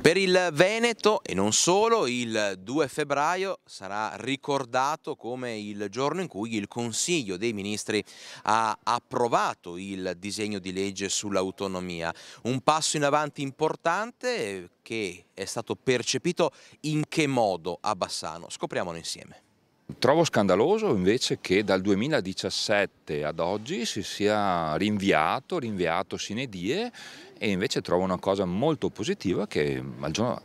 Per il Veneto e non solo, il 2 febbraio sarà ricordato come il giorno in cui il Consiglio dei Ministri ha approvato il disegno di legge sull'autonomia. Un passo in avanti importante che è stato percepito in che modo a Bassano. Scopriamolo insieme. Trovo scandaloso invece che dal 2017 ad oggi si sia rinviato, rinviato sine die e invece trovo una cosa molto positiva che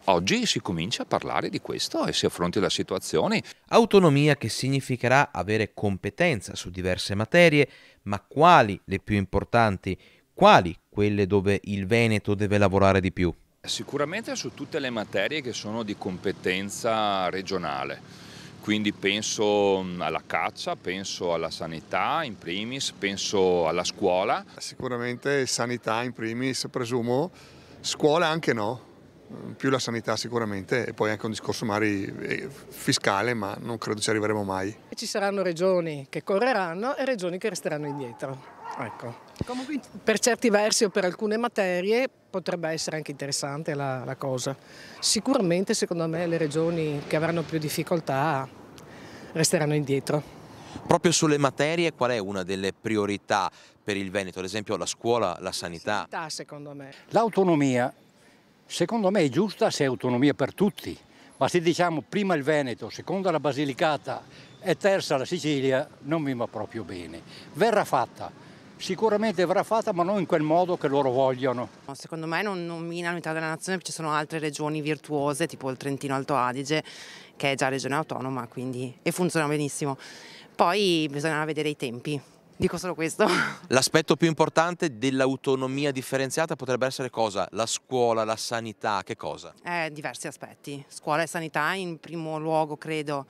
oggi si comincia a parlare di questo e si affronti la situazione. Autonomia che significherà avere competenza su diverse materie, ma quali le più importanti? Quali quelle dove il Veneto deve lavorare di più? Sicuramente su tutte le materie che sono di competenza regionale quindi penso alla caccia, penso alla sanità in primis, penso alla scuola. Sicuramente sanità in primis presumo, scuola anche no, più la sanità sicuramente e poi anche un discorso magari eh, fiscale ma non credo ci arriveremo mai. Ci saranno regioni che correranno e regioni che resteranno indietro. Ecco. Comunque per certi versi o per alcune materie potrebbe essere anche interessante la, la cosa. Sicuramente secondo me le regioni che avranno più difficoltà resteranno indietro. Proprio sulle materie qual è una delle priorità per il Veneto? Ad esempio la scuola, la sanità? sanità secondo me. L'autonomia, secondo me è giusta se è autonomia per tutti, ma se diciamo prima il Veneto, seconda la Basilicata e terza la Sicilia, non mi va proprio bene. Verrà fatta, sicuramente verrà fatta ma non in quel modo che loro vogliono. Secondo me non, non mina l'unità della nazione, perché ci sono altre regioni virtuose tipo il Trentino Alto Adige che è già regione autonoma quindi, e funziona benissimo. Poi bisognerà vedere i tempi. Dico solo questo. L'aspetto più importante dell'autonomia differenziata potrebbe essere cosa? La scuola, la sanità, che cosa? Eh, diversi aspetti. Scuola e sanità in primo luogo, credo.